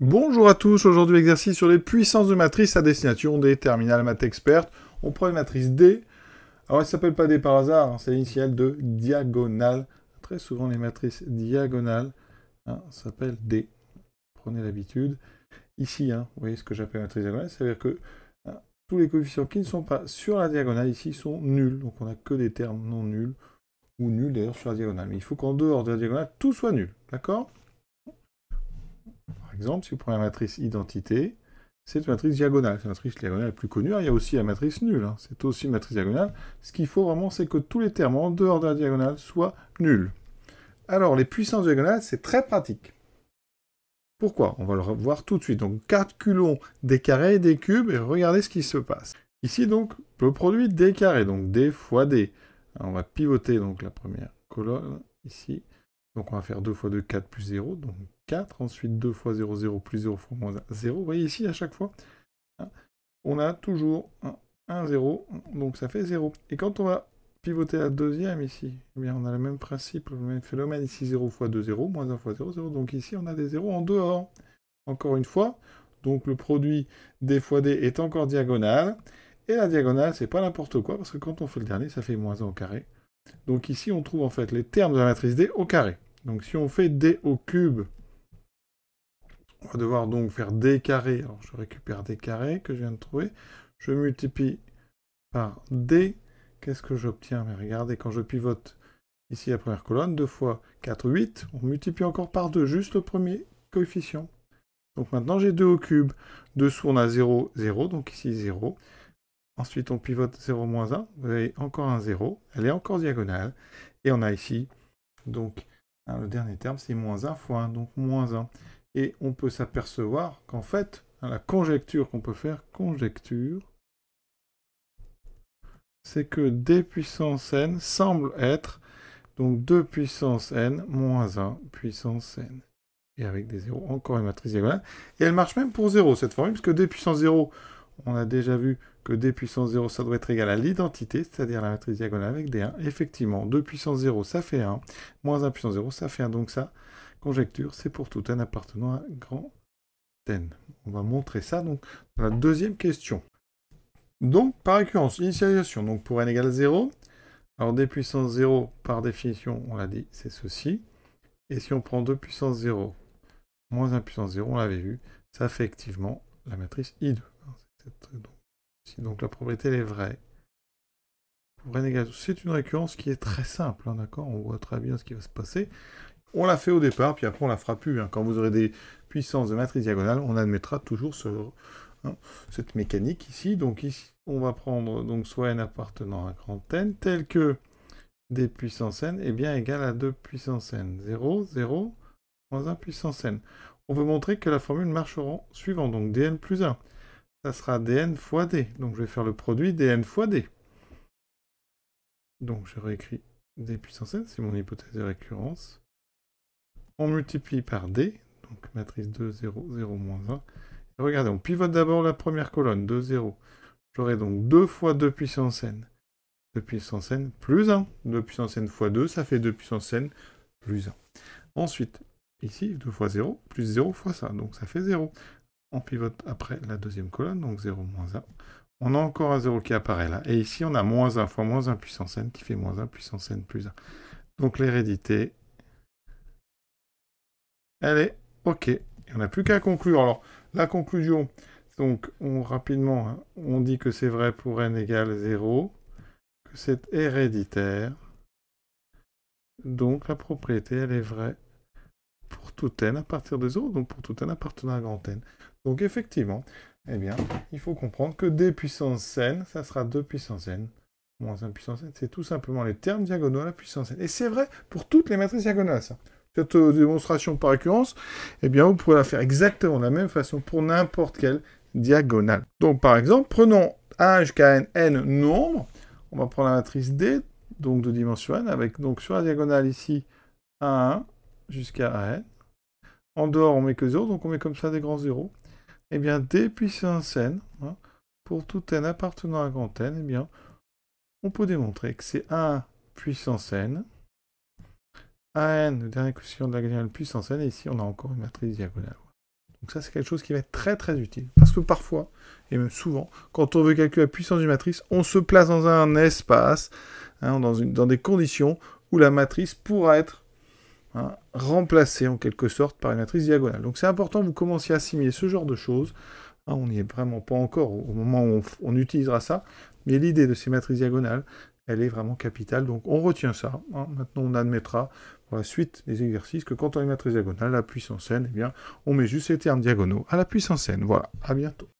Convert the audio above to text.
Bonjour à tous, aujourd'hui exercice sur les puissances de matrices. à destination des terminales maths expertes. On prend une matrice D. Alors elle ne s'appelle pas D par hasard, hein, c'est l'initiale de diagonale. Très souvent les matrices diagonales hein, s'appellent D. Prenez l'habitude. Ici, hein, vous voyez ce que j'appelle matrice diagonale, c'est-à-dire que tous les coefficients qui ne sont pas sur la diagonale ici sont nuls. Donc on n'a que des termes non nuls, ou nuls d'ailleurs sur la diagonale. Mais il faut qu'en dehors de la diagonale, tout soit nul. D'accord exemple, si vous prenez la matrice identité, c'est une matrice diagonale. C'est la matrice diagonale la plus connue. Hein. il y a aussi la matrice nulle. Hein. C'est aussi une matrice diagonale. Ce qu'il faut vraiment, c'est que tous les termes en dehors de la diagonale soient nuls. Alors, les puissances diagonales, c'est très pratique. Pourquoi On va le voir tout de suite. Donc, calculons des carrés et des cubes et regardez ce qui se passe. Ici, donc, le produit des carrés, donc d fois d. on va pivoter donc la première colonne ici. Donc on va faire 2 fois 2, 4 plus 0, donc 4. Ensuite 2 fois 0, 0 plus 0 fois moins 1, 0. Vous voyez ici à chaque fois, hein, on a toujours 1, 0, donc ça fait 0. Et quand on va pivoter la deuxième ici, eh on a le même principe, le même phénomène ici 0 fois 2, 0, moins 1 fois 0, 0. Donc ici on a des 0 en dehors. Encore une fois, donc le produit d fois d est encore diagonale. Et la diagonale, c'est pas n'importe quoi, parce que quand on fait le dernier, ça fait moins 1 au carré. Donc ici, on trouve en fait les termes de la matrice D au carré. Donc si on fait d au cube, on va devoir donc faire d carré. Alors je récupère d carré que je viens de trouver. Je multiplie par d. Qu'est-ce que j'obtiens Mais regardez, quand je pivote ici la première colonne, 2 fois 4, 8. On multiplie encore par 2, juste le premier coefficient. Donc maintenant j'ai 2 au cube. Dessous on a 0, 0, donc ici 0. Ensuite on pivote 0, moins 1. Vous avez encore un 0. Elle est encore diagonale. Et on a ici donc Hein, le dernier terme, c'est moins 1 fois 1, donc moins 1. Et on peut s'apercevoir qu'en fait, hein, la conjecture qu'on peut faire, conjecture, c'est que d puissance n semble être donc 2 puissance n moins 1 puissance n. Et avec des zéros, encore une matrice diagonale. Et elle marche même pour 0, cette formule, puisque D puissance 0, on a déjà vu que d puissance 0, ça doit être égal à l'identité, c'est-à-dire la matrice diagonale avec D1. Effectivement, 2 puissance 0, ça fait 1. Moins 1 puissance 0, ça fait 1. Donc ça, conjecture, c'est pour tout n appartenant à grand n. On va montrer ça donc dans la deuxième question. Donc, par récurrence, initialisation, donc pour n égale 0. Alors, d puissance 0, par définition, on l'a dit, c'est ceci. Et si on prend 2 puissance 0, moins 1 puissance 0, on l'avait vu, ça fait effectivement la matrice I2. Euh, donc, donc la propriété est vraie. C'est une récurrence qui est très simple, hein, On voit très bien ce qui va se passer. On la fait au départ, puis après on la fera plus. Hein. Quand vous aurez des puissances de matrice diagonale, on admettra toujours hein, cette mécanique ici. Donc ici, on va prendre donc soit n appartenant à grand n, tel que d puissance n est bien égal à 2 puissance n. 0, 0, moins 1 puissance n. On veut montrer que la formule marche au suivant, donc dn plus 1 ça sera dn fois d. Donc je vais faire le produit dn fois d. Donc je réécris d puissance n, c'est mon hypothèse de récurrence. On multiplie par d, donc matrice 2, 0, 0, moins 1. regardez, on pivote d'abord la première colonne, 2, 0. J'aurai donc 2 fois 2 puissance n. 2 puissance n plus 1. 2 puissance n fois 2, ça fait 2 puissance n plus 1. Ensuite, ici, 2 fois 0, plus 0 fois ça, donc ça fait 0 on pivote après la deuxième colonne, donc 0, moins 1. On a encore un 0 qui apparaît là. Et ici, on a moins 1 fois moins 1 puissance n qui fait moins 1 puissance n plus 1. Donc l'hérédité, elle est OK. Et on n'a plus qu'à conclure. Alors, la conclusion, donc, on, rapidement, hein, on dit que c'est vrai pour n égale 0, que c'est héréditaire. Donc, la propriété, elle est vraie pour tout n à partir de 0, donc pour tout n appartenant à grand n. Donc effectivement, eh bien, il faut comprendre que D puissance n, ça sera 2 puissance n moins 1 puissance n. C'est tout simplement les termes diagonaux à la puissance n. Et c'est vrai pour toutes les matrices diagonales, Cette euh, démonstration par récurrence, eh bien, vous pourrez la faire exactement de la même façon pour n'importe quelle diagonale. Donc, par exemple, prenons 1 jusqu'à n, n nombre. On va prendre la matrice D, donc de dimension n, avec donc sur la diagonale ici 1, 1 jusqu'à n. En dehors, on met que 0, donc on met comme ça des grands zéros. Et eh bien, D puissance n, hein, pour tout n appartenant à grand n, eh bien, on peut démontrer que c'est 1 puissance n, An, n le dernier coefficient de la diagonale puissance n, et ici on a encore une matrice diagonale. Donc ça, c'est quelque chose qui va être très très utile. Parce que parfois, et même souvent, quand on veut calculer la puissance d'une matrice, on se place dans un espace, hein, dans, dans des conditions où la matrice pourra être Hein, remplacé en quelque sorte par une matrice diagonale. Donc c'est important que vous commenciez à assimiler ce genre de choses. Hein, on n'y est vraiment pas encore au moment où on, utilisera ça, mais l'idée de ces matrices diagonales, elle est vraiment capitale. Donc on retient ça. Hein. Maintenant, on admettra pour la suite des exercices que quand on une matrice diagonale, la puissance n, eh bien, on met juste les termes diagonaux à la puissance n. Voilà, à bientôt.